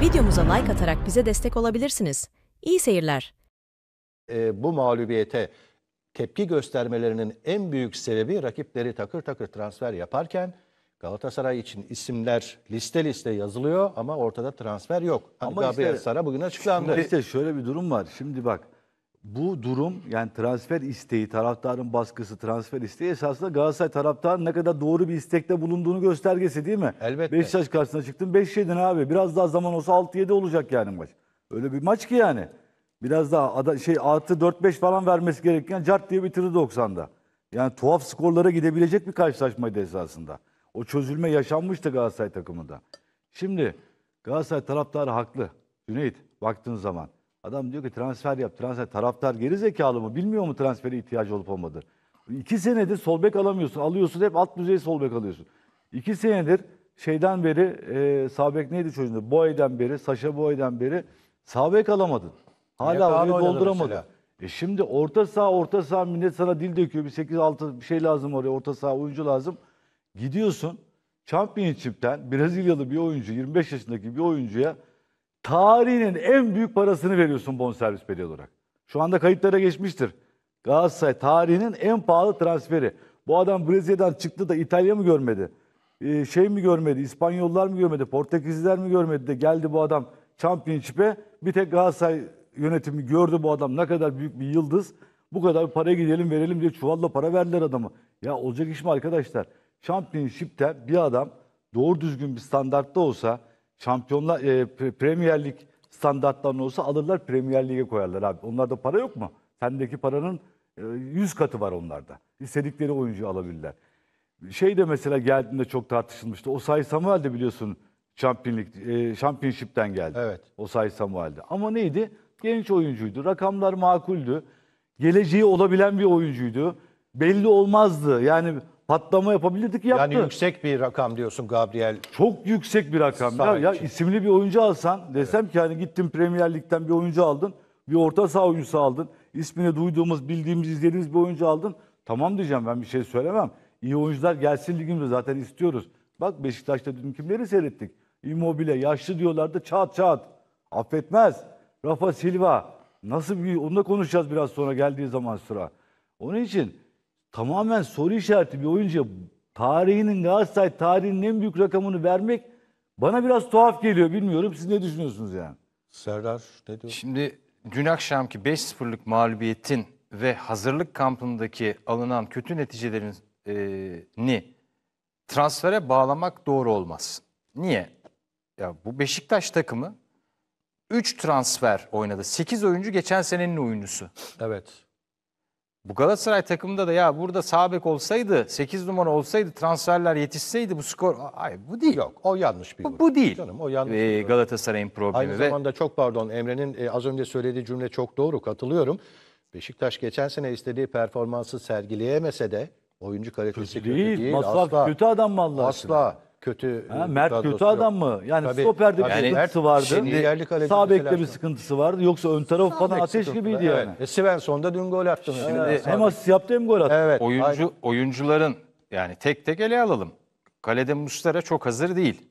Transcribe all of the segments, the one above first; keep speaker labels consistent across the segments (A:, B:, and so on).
A: Videomuza like atarak bize destek olabilirsiniz. İyi seyirler. E, bu mağlubiyete tepki göstermelerinin en büyük sebebi rakipleri takır takır transfer yaparken Galatasaray için isimler liste liste yazılıyor ama ortada transfer yok. Hani Ama Gabriel işte- Sara bugün açıklandı. Neyse
B: şöyle bir durum var. Şimdi bak bu durum yani transfer isteği, taraftarın baskısı, transfer isteği esasında Galatasaray taraftarın ne kadar doğru bir istekte bulunduğunu göstergesi değil mi? Elbette. Beşiktaş karşısına çıktın beş yedin abi. Biraz daha zaman olsa 6-7 olacak yani maç. Öyle bir maç ki yani. Biraz daha ada, şey artı 4-5 falan vermesi gereken cart diye bitirdi 90'da. Yani tuhaf skorlara gidebilecek bir karşılaşmaydı esasında. O çözülme yaşanmıştı Galatasaray takımında. Şimdi Galatasaray taraftarı haklı. Cüneyt baktığın zaman Adam diyor ki transfer yap, transfer. Taraftar geri zekalı mı? Bilmiyor mu transfere ihtiyacı olup olmadı? İki senedir sol bek alamıyorsun. Alıyorsun hep alt düzey sol bek alıyorsun. İki senedir şeyden beri e, sağ bek neydi çocuğunda? Boydan beri, Saşa boydan beri sağ bek alamadın. Hala orayı dolduramadın. E şimdi orta saha orta saha millet sana dil döküyor. Bir 8-6 bir şey lazım oraya orta saha oyuncu lazım. Gidiyorsun Championship'ten Brezilyalı bir oyuncu 25 yaşındaki bir oyuncuya tarihinin en büyük parasını veriyorsun bonservis bedeli olarak. Şu anda kayıtlara geçmiştir. Galatasaray tarihinin en pahalı transferi. Bu adam Brezilya'dan çıktı da İtalya mı görmedi? Ee, şey mi görmedi? İspanyollar mı görmedi? Portekizliler mi görmedi de geldi bu adam Championship'e. Bir tek Galatasaray yönetimi gördü bu adam ne kadar büyük bir yıldız. Bu kadar para gidelim verelim diye çuvalla para verdiler adamı. Ya olacak iş mi arkadaşlar? Championship'te bir adam doğru düzgün bir standartta olsa Şampiyonlar e, Premier Lig standartlarına olsa alırlar Premier Lig'e koyarlar abi. Onlarda para yok mu? Sendeki paranın e, 100 katı var onlarda. İstedikleri oyuncu alabilirler. Şey de mesela geldiğinde çok tartışılmıştı. O say Samuel de biliyorsun Championlik, e, Championship'ten geldi. Evet. O say Samuel'de. Ama neydi? Genç oyuncuydu. Rakamlar makuldü. Geleceği olabilen bir oyuncuydu. Belli olmazdı. Yani patlama yapabilirdik yaptı. Yani yüksek bir rakam diyorsun Gabriel. Çok yüksek bir rakam. Ya, ya isimli bir oyuncu alsan desem ki hani gittin Premier Lig'den bir oyuncu aldın. Bir orta saha oyuncusu aldın. ismini duyduğumuz, bildiğimiz, izlediğimiz bir oyuncu aldın. Tamam diyeceğim ben bir şey söylemem. İyi oyuncular gelsin ligimize zaten istiyoruz. Bak Beşiktaş'ta dün kimleri seyrettik? Immobile, yaşlı diyorlardı çat çat. Affetmez. Rafa Silva. Nasıl bir, onunla konuşacağız biraz sonra geldiği zaman sıra. Onun için tamamen soru işareti bir oyuncuya tarihinin Galatasaray tarihinin en büyük rakamını vermek bana biraz tuhaf geliyor. Bilmiyorum siz ne düşünüyorsunuz yani? Serdar ne diyor? Şimdi dün akşamki 5-0'lık
A: mağlubiyetin ve hazırlık kampındaki alınan kötü neticelerin e, ni transfere bağlamak doğru olmaz. Niye? Ya bu Beşiktaş takımı 3 transfer oynadı. 8 oyuncu geçen senenin oyuncusu. Evet. Bu Galatasaray takımında da ya burada Sabek olsaydı, 8 numara olsaydı, transferler yetişseydi bu skor... Ay bu değil. Yok o yanlış bir Bu, yorum. bu değil Canım, o yanlış ee, Galatasaray'ın problemi. Aynı ve zamanda çok pardon Emre'nin e, az önce söylediği cümle çok doğru katılıyorum. Beşiktaş geçen sene istediği performansı sergileyemese de oyuncu kalitesi kötü, değil. değil. Masraf asla, kötü
B: adam mı Allah aşkına? kötü Ha, Mert kadrosu kötü yok. adam mı? Yani Tabii, stoperde bir tabii. sıkıntısı vardı. Şimdi yerli sağ bekte bir sıkıntısı vardı. Yoksa ön taraf falan ateş gibiydi yani. Evet. E, Svensson da dün gol attı. Şimdi Evet. hem
A: asist yaptı hem gol attı. evet. Oyuncu aynen. oyuncuların yani tek tek ele alalım. Kalede Mustara çok hazır değil.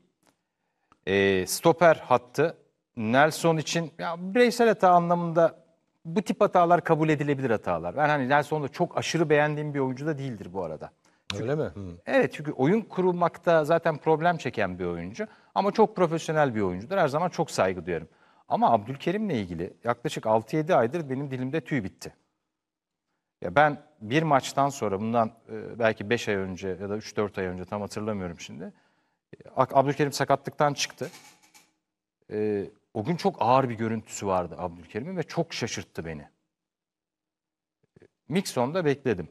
A: Ee, stoper hattı Nelson için ya bireysel hata anlamında bu tip hatalar kabul edilebilir hatalar. Ben hani Nelson'u çok aşırı beğendiğim bir oyuncu da değildir bu arada. Çünkü, Öyle mi? Hı. Hmm. Evet çünkü oyun kurulmakta zaten problem çeken bir oyuncu. Ama çok profesyonel bir oyuncudur. Her zaman çok saygı duyarım. Ama Abdülkerim'le ilgili yaklaşık 6-7 aydır benim dilimde tüy bitti. Ya ben bir maçtan sonra bundan e, belki 5 ay önce ya da 3-4 ay önce tam hatırlamıyorum şimdi. E, Abdülkerim sakatlıktan çıktı. E, o gün çok ağır bir görüntüsü vardı Abdülkerim'in ve çok şaşırttı beni. Mixon'da bekledim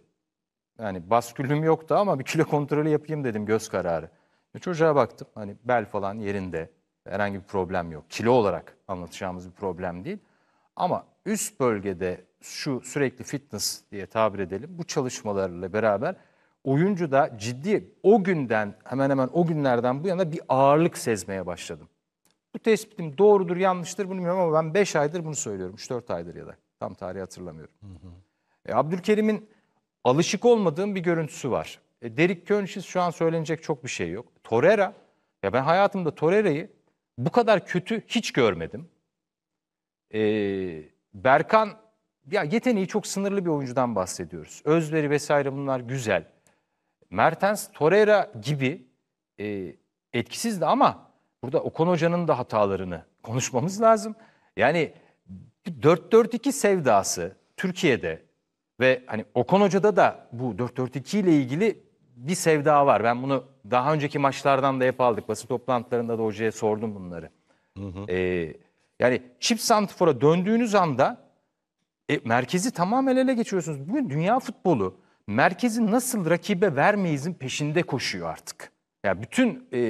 A: yani baskülüm yoktu ama bir kilo kontrolü yapayım dedim göz kararı. Ve çocuğa baktım hani bel falan yerinde herhangi bir problem yok. Kilo olarak anlatacağımız bir problem değil. Ama üst bölgede şu sürekli fitness diye tabir edelim bu çalışmalarla beraber oyuncu da ciddi o günden hemen hemen o günlerden bu yana bir ağırlık sezmeye başladım. Bu tespitim doğrudur yanlıştır bunu bilmiyorum ama ben 5 aydır bunu söylüyorum. 3-4 aydır ya da tam tarihi hatırlamıyorum. Hı hı. E, Abdülkerim'in alışık olmadığım bir görüntüsü var. E, Derek Könçiz şu an söylenecek çok bir şey yok. Torreira, ya ben hayatımda Torreira'yı bu kadar kötü hiç görmedim. E, Berkan, ya yeteneği çok sınırlı bir oyuncudan bahsediyoruz. Özveri vesaire bunlar güzel. Mertens, Torreira gibi e, etkisizdi ama burada Okan Hoca'nın da hatalarını konuşmamız lazım. Yani 4-4-2 sevdası Türkiye'de ve hani Okan Hoca'da da bu 4-4-2 ile ilgili bir sevda var. Ben bunu daha önceki maçlardan da hep aldık. Basın toplantılarında da hocaya sordum bunları. Hı hı. Ee, yani çip santifora döndüğünüz anda e, merkezi tamamen ele geçiyorsunuz. Bugün dünya futbolu merkezi nasıl rakibe vermeyizin peşinde koşuyor artık. Ya yani bütün e,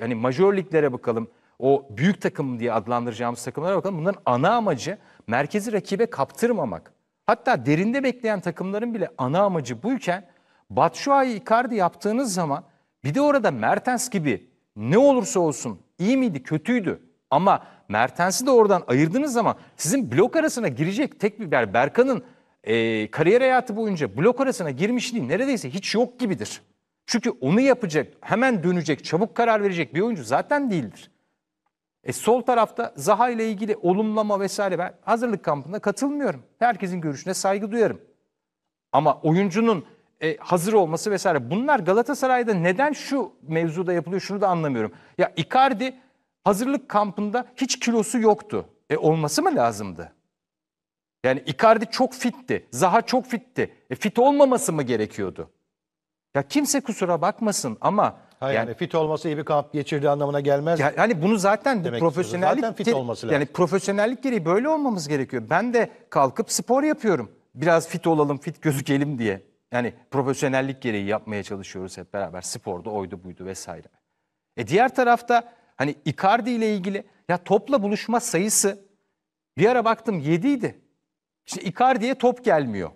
A: hani majör liglere bakalım, o büyük takım diye adlandıracağımız takımlara bakalım. Bunların ana amacı merkezi rakibe kaptırmamak. Hatta derinde bekleyen takımların bile ana amacı buyken Batshuayi Icardi yaptığınız zaman bir de orada Mertens gibi ne olursa olsun iyi miydi kötüydü ama Mertens'i de oradan ayırdığınız zaman sizin blok arasına girecek tek bir yani Berkan'ın e, kariyer hayatı boyunca blok arasına girmişliği neredeyse hiç yok gibidir. Çünkü onu yapacak, hemen dönecek, çabuk karar verecek bir oyuncu zaten değildir. E, sol tarafta Zaha ile ilgili olumlama vesaire ben hazırlık kampına katılmıyorum. Herkesin görüşüne saygı duyarım. Ama oyuncunun e, hazır olması vesaire bunlar Galatasaray'da neden şu mevzuda yapılıyor şunu da anlamıyorum. Ya Icardi hazırlık kampında hiç kilosu yoktu. E olması mı lazımdı? Yani Icardi çok fitti. Zaha çok fitti. E fit olmaması mı gerekiyordu? Ya kimse kusura bakmasın ama Hayır yani, yani fit olması iyi bir kamp geçirdiği anlamına gelmez. Yani hani bunu zaten Demek profesyonellik zaten fit olması lazım. yani profesyonellik gereği böyle olmamız gerekiyor. Ben de kalkıp spor yapıyorum. Biraz fit olalım, fit gözükelim diye. Yani profesyonellik gereği yapmaya çalışıyoruz hep beraber. Sporda oydu buydu vesaire. E diğer tarafta hani Icardi ile ilgili ya topla buluşma sayısı bir ara baktım 7 idi. İşte Icardi'ye top gelmiyor.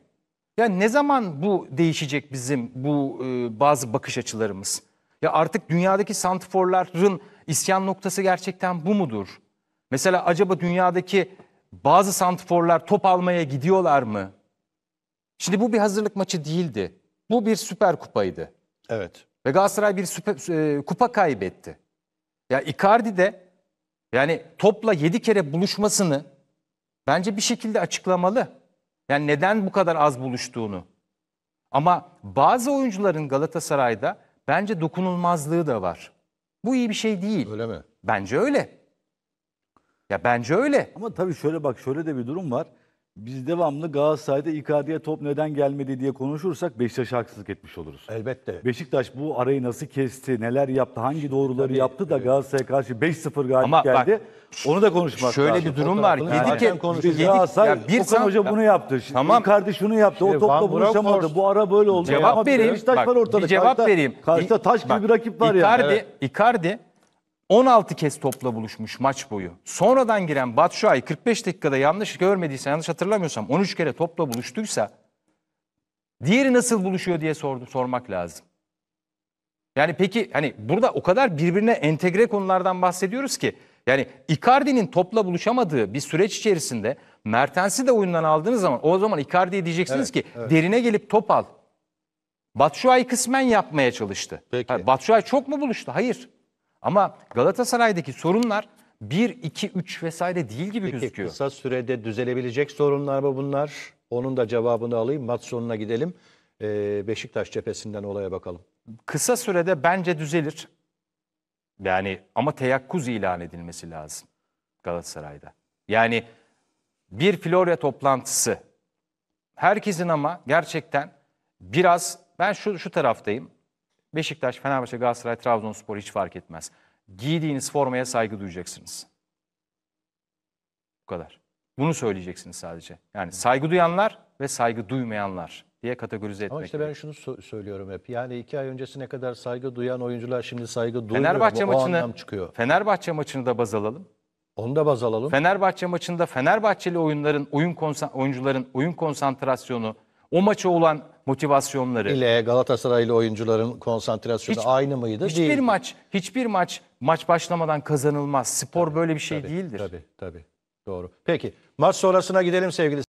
A: Ya ne zaman bu değişecek bizim bu e, bazı bakış açılarımız? Ya artık dünyadaki santiforların isyan noktası gerçekten bu mudur? Mesela acaba dünyadaki bazı santiforlar top almaya gidiyorlar mı? Şimdi bu bir hazırlık maçı değildi. Bu bir süper kupaydı. Evet. Ve Galatasaray bir süper, e, kupa kaybetti. Ya Icardi de yani topla 7 kere buluşmasını bence bir şekilde açıklamalı. Yani neden bu kadar az buluştuğunu. Ama bazı oyuncuların Galatasaray'da Bence dokunulmazlığı da var. Bu iyi bir şey değil. Öyle mi? Bence öyle.
B: Ya bence öyle. Ama tabii şöyle bak şöyle de bir durum var. Biz devamlı Galatasaray'da Icardi'ye top neden gelmedi diye konuşursak Beşiktaş'a haksızlık etmiş oluruz. Elbette. Beşiktaş bu arayı nasıl kesti, neler yaptı, hangi doğruları Tabii, yaptı da evet. Galatasaray'a karşı 5-0 galip Ama geldi. Bak, onu da konuşmak Şöyle lazım. bir durum var. Yedi Yedi kere konuşacağız. Yedik, ya bir Okan Hoca bunu yaptı. Şimdi Tamam. kardeş şunu yaptı. o topla buluşamadı. Bu ara böyle oldu. Cevap Ama bir vereyim. Bak, var ortada. bir cevap Karşıda- vereyim. Karşıda
A: taş gibi bak, bir rakip var ya. Icardi, Icardi 16 kez topla buluşmuş maç boyu. Sonradan giren Batshuayi 45 dakikada yanlış görmediyse yanlış hatırlamıyorsam 13 kere topla buluştuysa diğeri nasıl buluşuyor diye sordu, sormak lazım. Yani peki hani burada o kadar birbirine entegre konulardan bahsediyoruz ki yani Icardi'nin topla buluşamadığı bir süreç içerisinde Mertens'i de oyundan aldığınız zaman o zaman Icardi'ye diyeceksiniz Evet, ki evet. derine gelip top al. Batshuayi kısmen yapmaya çalıştı. Peki. Ha, Batshuayi çok mu buluştu? Hayır. Ama Galatasaray'daki sorunlar 1, 2, 3 vesaire değil gibi Peki gözüküyor. kısa sürede düzelebilecek sorunlar mı bunlar? Onun da cevabını alayım. Maç sonuna gidelim. Ee, Beşiktaş cephesinden olaya bakalım. Kısa sürede bence düzelir. Yani ama teyakkuz ilan edilmesi lazım Galatasaray'da. Yani bir Florya toplantısı. Herkesin ama gerçekten biraz ben şu şu taraftayım. Beşiktaş, Fenerbahçe, Galatasaray, Trabzonspor hiç fark etmez. Giydiğiniz formaya saygı duyacaksınız. Bu kadar. Bunu söyleyeceksiniz sadece. Yani saygı duyanlar ve saygı duymayanlar diye kategorize etmek. Ama işte ben şunu so- söylüyorum hep. Yani iki ay öncesine kadar saygı duyan oyuncular şimdi saygı duymuyor. Fenerbahçe mu? maçını, anlam çıkıyor. Fenerbahçe maçını da baz alalım. Onu da baz alalım. Fenerbahçe maçında Fenerbahçeli oyunların oyun oyuncuların oyun konsantrasyonu, o maça olan motivasyonları. ile
B: Galatasaraylı oyuncuların
A: konsantrasyonu Hiç- aynı mıydı? hiçbir Değildi. maç, hiçbir maç maç başlamadan kazanılmaz. Spor böyle
B: bir şey değildir. Tabii tabii. Doğru. Peki maç sonrasına gidelim sevgili